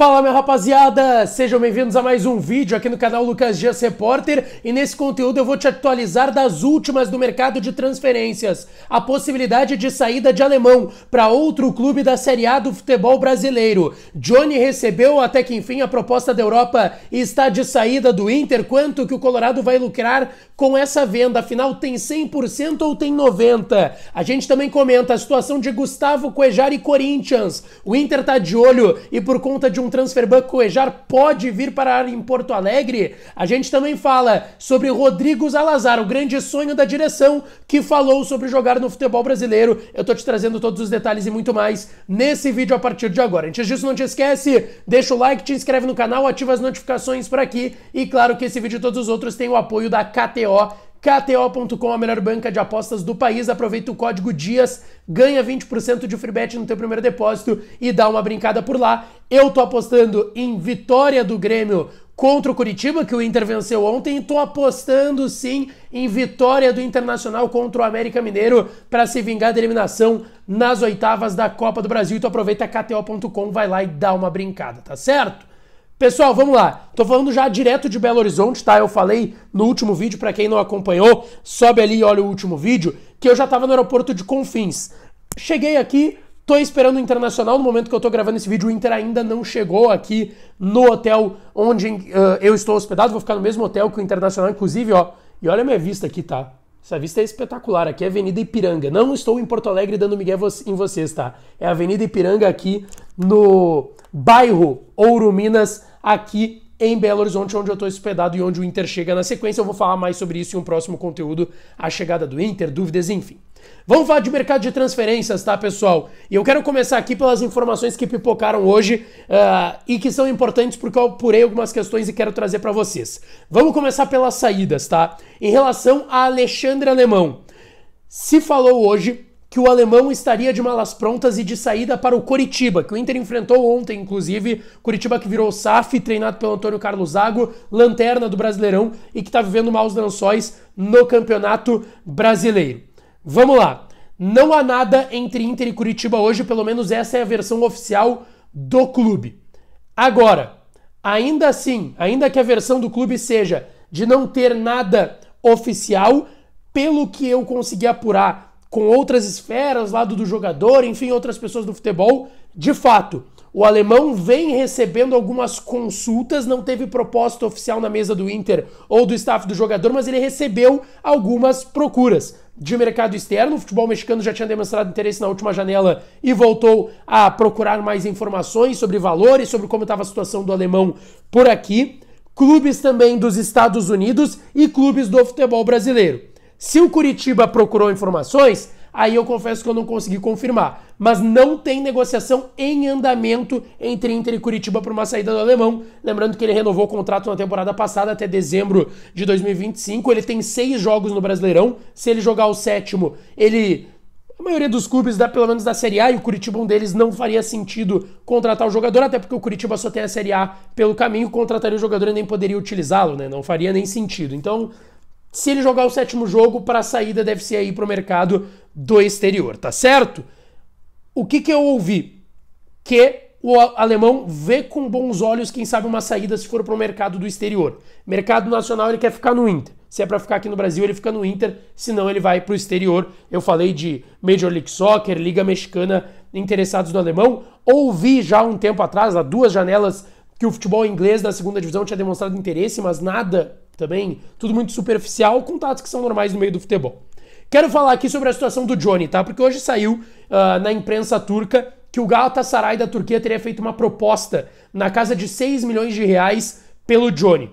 Fala minha rapaziada, sejam bem-vindos a mais um vídeo aqui no canal Lucas Dias Repórter e nesse conteúdo eu vou te atualizar das últimas do mercado de transferências, a possibilidade de saída de alemão para outro clube da Série A do futebol brasileiro. Johnny recebeu até que enfim a proposta da Europa e está de saída do Inter, quanto que o Colorado vai lucrar com essa venda? Afinal tem 100% ou tem 90? A gente também comenta a situação de Gustavo Cuejar e Corinthians. O Inter tá de olho e por conta de um banco Ejar pode vir parar em Porto Alegre? A gente também fala sobre Rodrigo Zalazar, o grande sonho da direção que falou sobre jogar no futebol brasileiro. Eu tô te trazendo todos os detalhes e muito mais nesse vídeo a partir de agora. Antes disso, não te esquece, deixa o like, te inscreve no canal, ativa as notificações por aqui e claro que esse vídeo e todos os outros têm o apoio da KTO KTO.com, a melhor banca de apostas do país. Aproveita o código DIAS, ganha 20% de free bet no teu primeiro depósito e dá uma brincada por lá. Eu tô apostando em vitória do Grêmio contra o Curitiba, que o Inter venceu ontem, e tô apostando sim em vitória do Internacional contra o América Mineiro para se vingar da eliminação nas oitavas da Copa do Brasil. Então aproveita KTO.com, vai lá e dá uma brincada, tá certo? Pessoal, vamos lá. Tô falando já direto de Belo Horizonte, tá? Eu falei no último vídeo, para quem não acompanhou, sobe ali e olha o último vídeo, que eu já tava no aeroporto de Confins. Cheguei aqui, tô esperando o Internacional, no momento que eu tô gravando esse vídeo, o Inter ainda não chegou aqui no hotel onde uh, eu estou hospedado, vou ficar no mesmo hotel que o Internacional, inclusive, ó. E olha a minha vista aqui, tá? Essa vista é espetacular, aqui é Avenida Ipiranga. Não estou em Porto Alegre dando migué em vocês, tá? É a Avenida Ipiranga aqui no bairro Ouro Minas, aqui em Belo Horizonte, onde eu estou hospedado e onde o Inter chega na sequência. Eu vou falar mais sobre isso em um próximo conteúdo, a chegada do Inter, dúvidas, enfim. Vamos falar de mercado de transferências, tá, pessoal? E eu quero começar aqui pelas informações que pipocaram hoje uh, e que são importantes porque eu apurei algumas questões e quero trazer para vocês. Vamos começar pelas saídas, tá? Em relação a Alexandre Alemão, se falou hoje que o alemão estaria de malas prontas e de saída para o Coritiba, que o Inter enfrentou ontem, inclusive. Coritiba que virou SAF, treinado pelo Antônio Carlos Zago, lanterna do Brasileirão e que está vivendo maus lençóis no Campeonato Brasileiro. Vamos lá. Não há nada entre Inter e Curitiba hoje, pelo menos essa é a versão oficial do clube. Agora, ainda assim, ainda que a versão do clube seja de não ter nada oficial, pelo que eu consegui apurar com outras esferas, lado do jogador, enfim, outras pessoas do futebol. De fato, o alemão vem recebendo algumas consultas, não teve proposta oficial na mesa do Inter ou do staff do jogador, mas ele recebeu algumas procuras de mercado externo. O futebol mexicano já tinha demonstrado interesse na última janela e voltou a procurar mais informações sobre valores, sobre como estava a situação do alemão por aqui. Clubes também dos Estados Unidos e clubes do futebol brasileiro. Se o Curitiba procurou informações, aí eu confesso que eu não consegui confirmar. Mas não tem negociação em andamento entre Inter e Curitiba por uma saída do alemão. Lembrando que ele renovou o contrato na temporada passada até dezembro de 2025. Ele tem seis jogos no Brasileirão. Se ele jogar o sétimo, ele. A maioria dos clubes, dá, pelo menos da Série A, e o Curitiba um deles, não faria sentido contratar o jogador, até porque o Curitiba só tem a Série A pelo caminho, contrataria o jogador e nem poderia utilizá-lo, né? Não faria nem sentido. Então, se ele jogar o sétimo jogo, para a saída deve ser aí para o mercado do exterior, tá certo? O que, que eu ouvi? Que o alemão vê com bons olhos, quem sabe, uma saída se for para o mercado do exterior. Mercado nacional ele quer ficar no Inter. Se é para ficar aqui no Brasil, ele fica no Inter, senão ele vai para o exterior. Eu falei de Major League Soccer, Liga Mexicana, interessados no alemão. Ouvi já um tempo atrás, há duas janelas, que o futebol inglês da segunda divisão tinha demonstrado interesse, mas nada também. Tudo muito superficial, contatos que são normais no meio do futebol. Quero falar aqui sobre a situação do Johnny, tá? Porque hoje saiu uh, na imprensa turca que o Galatasaray da Turquia teria feito uma proposta na casa de 6 milhões de reais pelo Johnny.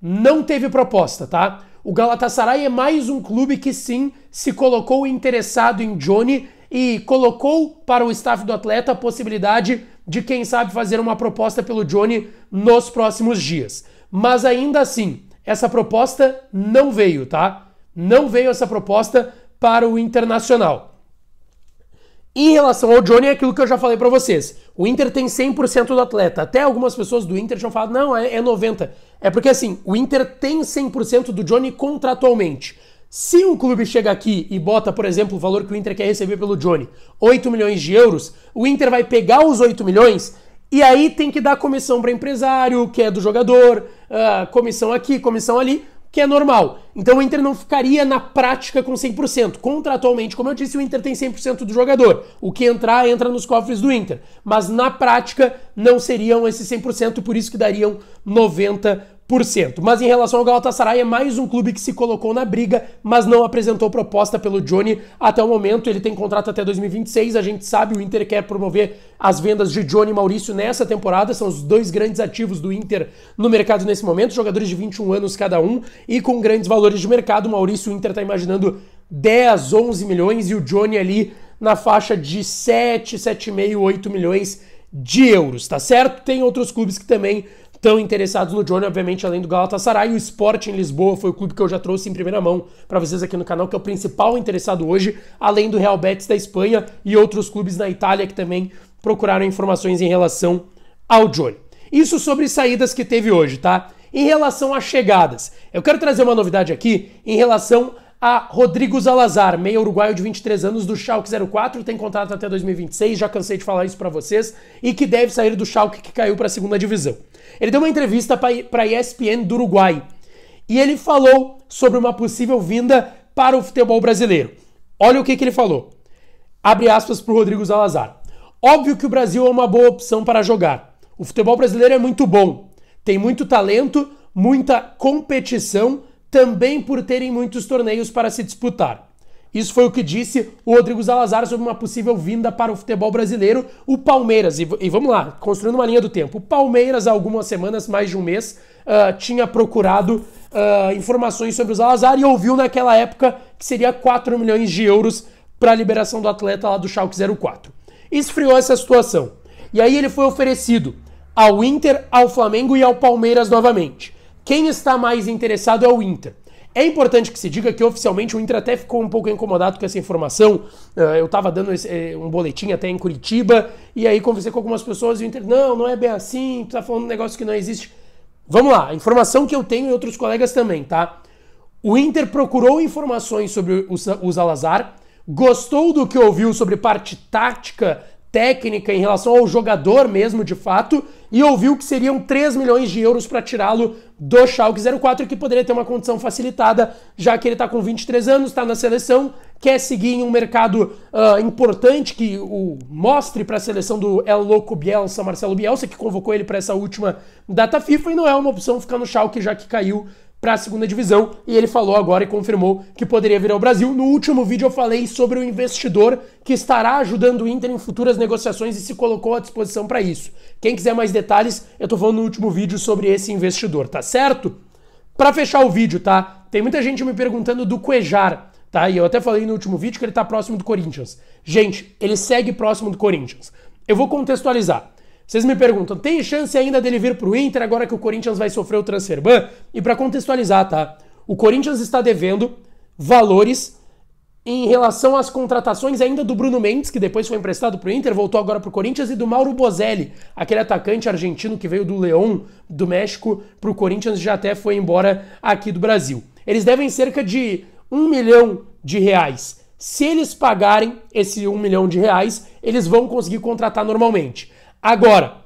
Não teve proposta, tá? O Galatasaray é mais um clube que sim se colocou interessado em Johnny e colocou para o staff do atleta a possibilidade de, quem sabe, fazer uma proposta pelo Johnny nos próximos dias. Mas ainda assim, essa proposta não veio, tá? Não veio essa proposta para o Internacional. Em relação ao Johnny, é aquilo que eu já falei para vocês. O Inter tem 100% do atleta. Até algumas pessoas do Inter tinham falado, não, é, é 90%. É porque assim, o Inter tem 100% do Johnny contratualmente. Se um clube chega aqui e bota, por exemplo, o valor que o Inter quer receber pelo Johnny, 8 milhões de euros, o Inter vai pegar os 8 milhões e aí tem que dar comissão para empresário, que é do jogador, uh, comissão aqui, comissão ali, que é normal. Então o Inter não ficaria na prática com 100%. Contratualmente, como eu disse, o Inter tem 100% do jogador. O que entrar, entra nos cofres do Inter. Mas na prática, não seriam esses 100%, por isso que dariam 90%. Mas em relação ao Galatasaray, é mais um clube que se colocou na briga, mas não apresentou proposta pelo Johnny até o momento. Ele tem contrato até 2026. A gente sabe, o Inter quer promover as vendas de Johnny e Maurício nessa temporada. São os dois grandes ativos do Inter no mercado nesse momento. Jogadores de 21 anos cada um e com grandes valores de mercado. Maurício, o Inter está imaginando 10, 11 milhões e o Johnny ali na faixa de 7, 7,5, 8 milhões de euros, tá certo? Tem outros clubes que também estão interessados no Johnny, obviamente, além do Galatasaray. O Sport em Lisboa foi o clube que eu já trouxe em primeira mão para vocês aqui no canal, que é o principal interessado hoje, além do Real Betis da Espanha e outros clubes na Itália que também procuraram informações em relação ao Johnny. Isso sobre saídas que teve hoje, tá? Em relação a chegadas, eu quero trazer uma novidade aqui em relação a Rodrigo Zalazar, meio uruguaio de 23 anos do Schalke 04, tem contrato até 2026, já cansei de falar isso para vocês, e que deve sair do Schalke que caiu para a segunda divisão. Ele deu uma entrevista para a ESPN do Uruguai e ele falou sobre uma possível vinda para o futebol brasileiro. Olha o que, que ele falou. Abre aspas para o Rodrigo Zalazar. Óbvio que o Brasil é uma boa opção para jogar. O futebol brasileiro é muito bom, tem muito talento, muita competição também por terem muitos torneios para se disputar. Isso foi o que disse o Rodrigo Salazar sobre uma possível vinda para o futebol brasileiro. O Palmeiras, e, e vamos lá, construindo uma linha do tempo. O Palmeiras, há algumas semanas, mais de um mês, uh, tinha procurado uh, informações sobre o Salazar e ouviu naquela época que seria 4 milhões de euros para a liberação do atleta lá do Schalke 04. Esfriou essa situação. E aí ele foi oferecido ao Inter, ao Flamengo e ao Palmeiras novamente. Quem está mais interessado é o Inter. É importante que se diga que oficialmente o Inter até ficou um pouco incomodado com essa informação. Ah, eu estava dando eh, um boletim até em Curitiba e aí conversei com algumas pessoas e o Inter, não, não é bem assim, está falando um negócio que não existe. Vamos lá, a informação que eu tenho e outros colegas também, tá? O Inter procurou informações sobre o Salazar, gostou do que ouviu sobre parte tática técnica em relação ao jogador mesmo, de fato, e ouviu que seriam 3 milhões de euros para tirá-lo do Schalke 04, que poderia ter uma condição facilitada, já que ele está com 23 anos, está na seleção, quer seguir em um mercado uh, importante que o mostre para a seleção do El Loco Bielsa, Marcelo Bielsa, que convocou ele para essa última data FIFA, e não é uma opção ficar no Schalke, já que caiu para a segunda divisão e ele falou agora e confirmou que poderia vir ao Brasil. No último vídeo eu falei sobre o investidor que estará ajudando o Inter em futuras negociações e se colocou à disposição para isso. Quem quiser mais detalhes, eu estou falando no último vídeo sobre esse investidor, tá certo? Para fechar o vídeo, tá? Tem muita gente me perguntando do Cuejar, tá? E eu até falei no último vídeo que ele está próximo do Corinthians. Gente, ele segue próximo do Corinthians. Eu vou contextualizar. Vocês me perguntam, tem chance ainda dele vir para o Inter agora que o Corinthians vai sofrer o transfer ban? E para contextualizar, tá? O Corinthians está devendo valores em relação às contratações ainda do Bruno Mendes, que depois foi emprestado para o Inter, voltou agora para o Corinthians, e do Mauro Bozelli, aquele atacante argentino que veio do León, do México, para o Corinthians e já até foi embora aqui do Brasil. Eles devem cerca de um milhão de reais. Se eles pagarem esse um milhão de reais, eles vão conseguir contratar normalmente. Agora,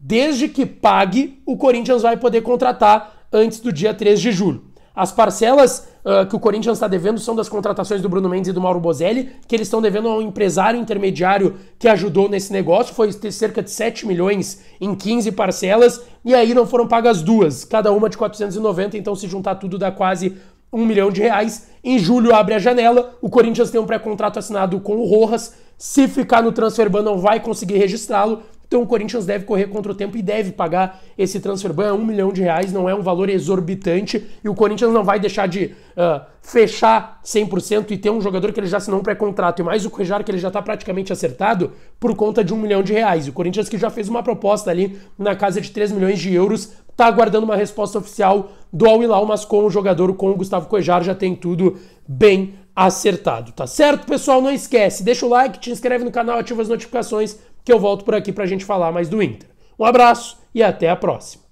desde que pague, o Corinthians vai poder contratar antes do dia 3 de julho. As parcelas uh, que o Corinthians está devendo são das contratações do Bruno Mendes e do Mauro Bozelli, que eles estão devendo ao empresário intermediário que ajudou nesse negócio. Foi cerca de 7 milhões em 15 parcelas, e aí não foram pagas duas, cada uma de 490, então se juntar tudo dá quase 1 milhão de reais. Em julho abre a janela, o Corinthians tem um pré-contrato assinado com o Rojas. Se ficar no transfer ban não vai conseguir registrá-lo, então o Corinthians deve correr contra o tempo e deve pagar esse transfer ban. É um milhão de reais, não é um valor exorbitante. E o Corinthians não vai deixar de uh, fechar 100% e ter um jogador que ele já assinou um pré-contrato. E mais o Cuejar, que ele já está praticamente acertado, por conta de um milhão de reais. E o Corinthians, que já fez uma proposta ali na casa de 3 milhões de euros, está aguardando uma resposta oficial do Al-Hilal, mas com o jogador, com o Gustavo Cuejar, já tem tudo bem acertado. Tá certo, pessoal? Não esquece, deixa o like, te inscreve no canal, ativa as notificações que eu volto por aqui para a gente falar mais do Inter. Um abraço e até a próxima.